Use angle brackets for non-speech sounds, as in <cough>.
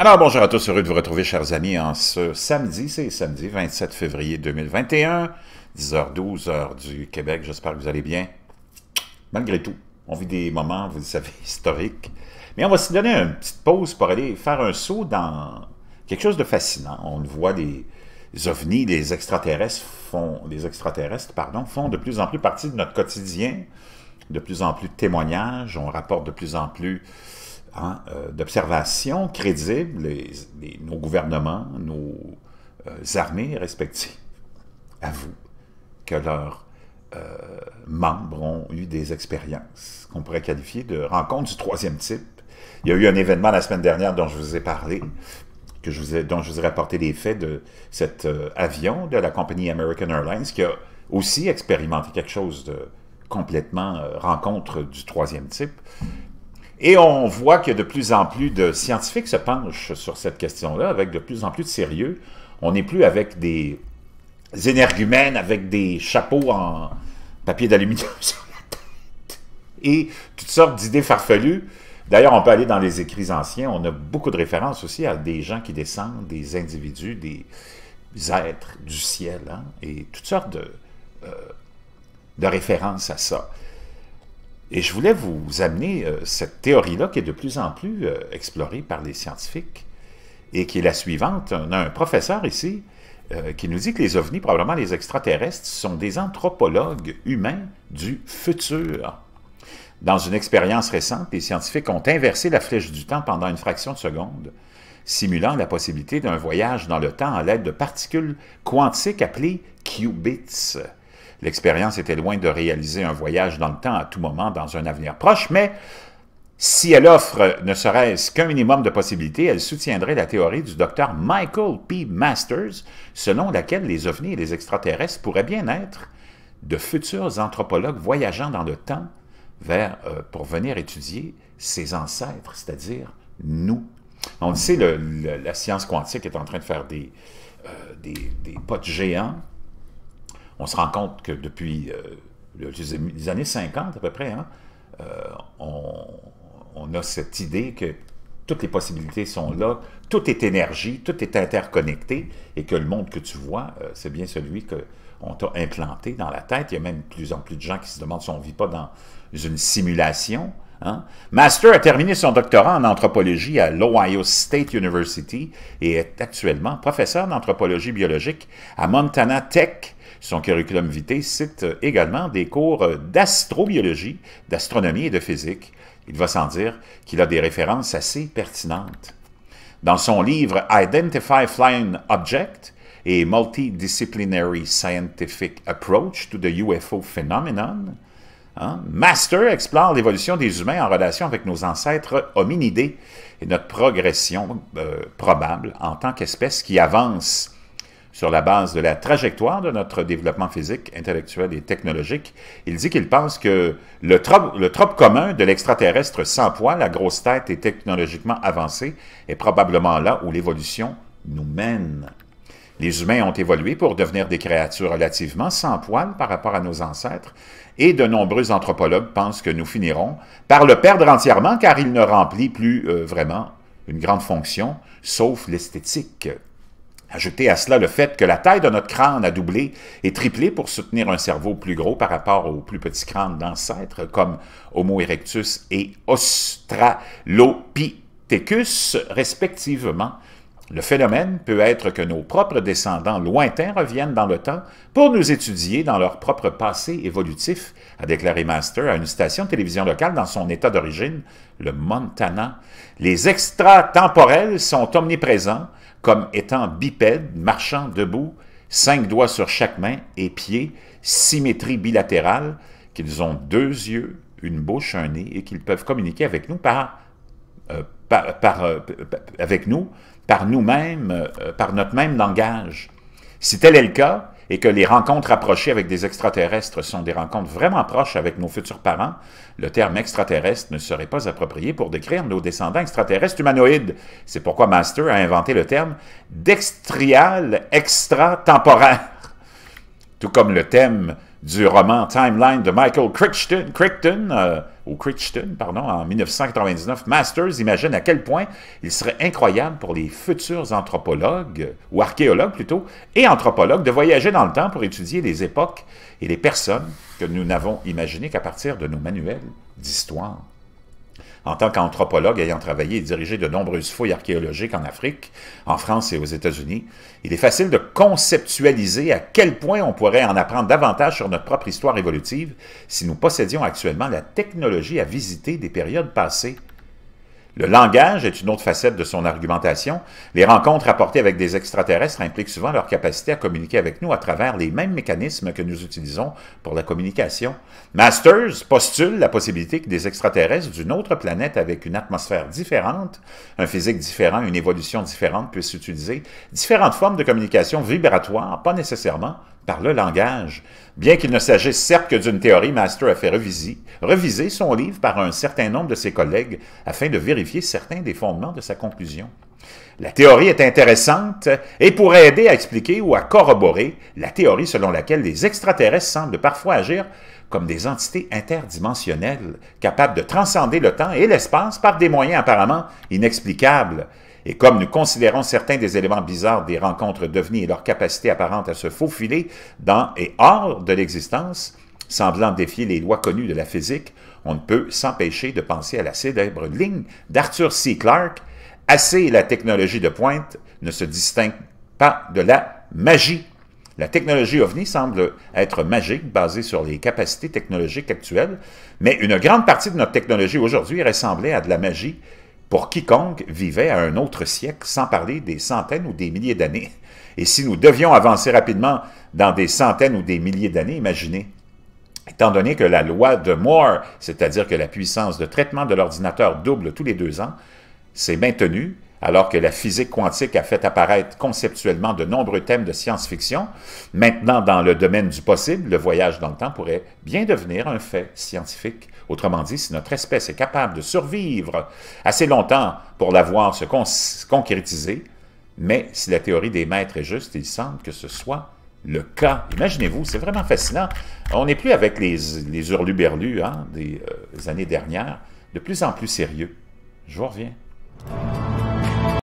Alors bonjour à tous, heureux de vous retrouver chers amis en ce samedi, c'est samedi 27 février 2021, 10h12 heure du Québec, j'espère que vous allez bien. Malgré tout, on vit des moments, vous le savez, <laughs> historiques, mais on va se donner une petite pause pour aller faire un saut dans quelque chose de fascinant. On voit des ovnis, des extraterrestres font, des extraterrestres pardon, font de plus en plus partie de notre quotidien, de plus en plus de témoignages, on rapporte de plus en plus Hein, euh, d'observation crédible nos gouvernements, nos euh, armées respectives avouent que leurs euh, membres ont eu des expériences qu'on pourrait qualifier de rencontres du troisième type. Il y a eu un événement la semaine dernière dont je vous ai parlé, que je vous ai, dont je vous ai rapporté les faits de cet avion de la compagnie American Airlines qui a aussi expérimenté quelque chose de complètement rencontre du troisième type. Et on voit que de plus en plus de scientifiques se penchent sur cette question-là avec de plus en plus de sérieux. On n'est plus avec des énergumènes, avec des chapeaux en papier d'aluminium <laughs> sur la tête et toutes sortes d'idées farfelues. D'ailleurs, on peut aller dans les écrits anciens, on a beaucoup de références aussi à des gens qui descendent, des individus, des êtres du ciel, hein, et toutes sortes de, euh, de références à ça. Et je voulais vous amener euh, cette théorie-là qui est de plus en plus euh, explorée par les scientifiques et qui est la suivante. On a un professeur ici euh, qui nous dit que les ovnis, probablement les extraterrestres, sont des anthropologues humains du futur. Dans une expérience récente, les scientifiques ont inversé la flèche du temps pendant une fraction de seconde, simulant la possibilité d'un voyage dans le temps à l'aide de particules quantiques appelées qubits L'expérience était loin de réaliser un voyage dans le temps à tout moment dans un avenir proche, mais si elle offre ne serait-ce qu'un minimum de possibilités, elle soutiendrait la théorie du docteur Michael P. Masters, selon laquelle les ovnis et les extraterrestres pourraient bien être de futurs anthropologues voyageant dans le temps vers, euh, pour venir étudier ses ancêtres, c'est-à-dire nous. On sait, la science quantique est en train de faire des, euh, des potes géants on se rend compte que depuis euh, les années 50 à peu près, hein, euh, on, a cette idée que toutes les possibilités sont là, tout est énergie, tout est interconnecté, et que le monde que tu vois, euh, c'est bien celui qu'on t'a implanté dans la tête. Il y a même de plus en plus de gens qui se demandent si on ne vit pas dans une simulation. Hein. Master a terminé son doctorat en anthropologie à l'Ohio State University et est actuellement professeur d'anthropologie biologique à Montana Tech son curriculum vitae cite euh, également des cours euh, d'astrobiologie, d'astronomie et de physique. Il va sans dire qu'il a des références assez pertinentes. Dans son livre Identify Flying Object et Multidisciplinary Scientific Approach to the UFO Phenomenon, hein, Master explore l'évolution des humains en relation avec nos ancêtres hominidés et notre progression euh, probable en tant qu'espèce qui avance sur la base de la trajectoire de notre développement physique, intellectuel et technologique. Il dit qu'il pense que le trope, trop commun de l'extraterrestre sans poils la grosse tête et technologiquement avancé est probablement là où l'évolution nous mène. Les humains ont évolué pour devenir des créatures relativement sans poils par rapport à nos ancêtres, et de nombreux anthropologues pensent que nous finirons par le perdre entièrement car il ne remplit plus euh, vraiment une grande fonction, sauf l'esthétique. Ajoutez à cela le fait que la taille de notre crâne a doublé et triplé pour soutenir un cerveau plus gros par rapport aux plus petits crânes d'ancêtres comme Homo erectus et Australopithecus respectivement. Le phénomène peut être que nos propres descendants lointains reviennent dans le temps pour nous étudier dans leur propre passé évolutif, a déclaré Master à une station de télévision locale dans son état d'origine, le Montana. Les extratemporels sont omniprésents comme étant bipède, marchant debout, cinq doigts sur chaque main et pied, symétrie bilatérale, qu'ils ont deux yeux, une bouche, un nez, et qu'ils peuvent communiquer avec nous par, euh, euh, avec nous, par nous-mêmes, euh, par notre même langage. Si tel est le cas, et que les rencontres approchées avec des extraterrestres sont des rencontres vraiment proches avec nos futurs parents, le terme extraterrestre ne serait pas approprié pour décrire nos descendants extraterrestres humanoïdes. C'est pourquoi Master a inventé le terme d'extrial extratemporaire. Tout comme le thème du roman Timeline de Michael Crichton, Crichton euh, ou Crichton, pardon, en 1999, Masters imagine à quel point il serait incroyable pour les futurs anthropologues, ou archéologues plutôt, et anthropologues de voyager dans le temps pour étudier les époques et les personnes que nous n'avons imaginées qu'à partir de nos manuels d'histoire. En tant qu'anthropologue ayant travaillé et dirigé de nombreuses fouilles archéologiques en Afrique, en France et aux États-Unis, il est facile de conceptualiser à quel point on pourrait en apprendre davantage sur notre propre histoire évolutive si nous possédions actuellement la technologie à visiter des périodes passées le langage est une autre facette de son argumentation. Les rencontres apportées avec des extraterrestres impliquent souvent leur capacité à communiquer avec nous à travers les mêmes mécanismes que nous utilisons pour la communication. Masters postule la possibilité que des extraterrestres d'une autre planète avec une atmosphère différente, un physique différent, une évolution différente puissent utiliser différentes formes de communication vibratoire, pas nécessairement par le langage. Bien qu'il ne s'agisse certes que d'une théorie, Master a fait reviser, son livre par un certain nombre de ses collègues afin de vérifier certains des fondements de sa conclusion. La théorie est intéressante et pourrait aider à expliquer ou à corroborer la théorie selon laquelle les extraterrestres semblent parfois agir comme des entités interdimensionnelles, capables de transcender le temps et l'espace par des moyens apparemment inexplicables. Et comme nous considérons certains des éléments bizarres des rencontres d'OVNI et leur capacité apparente à se faufiler dans et hors de l'existence, semblant défier les lois connues de la physique, on ne peut s'empêcher de penser à la célèbre ligne d'Arthur C. Clarke Assez la technologie de pointe ne se distingue pas de la magie. La technologie OVNI semble être magique, basée sur les capacités technologiques actuelles, mais une grande partie de notre technologie aujourd'hui ressemblait à de la magie pour quiconque vivait à un autre siècle, sans parler des centaines ou des milliers d'années. Et si nous devions avancer rapidement dans des centaines ou des milliers d'années, imaginez, étant donné que la loi de Moore, c'est-à-dire que la puissance de traitement de l'ordinateur double tous les deux ans, s'est maintenue alors que la physique quantique a fait apparaître conceptuellement de nombreux thèmes de science-fiction, maintenant dans le domaine du possible, le voyage dans le temps pourrait bien devenir un fait scientifique. Autrement dit, si notre espèce est capable de survivre assez longtemps pour la voir se concrétiser, mais si la théorie des maîtres est juste, il semble que ce soit le cas. Imaginez-vous, c'est vraiment fascinant. On n'est plus avec les, les hurluberlus hein, euh, des années dernières, de plus en plus sérieux. Je vous reviens.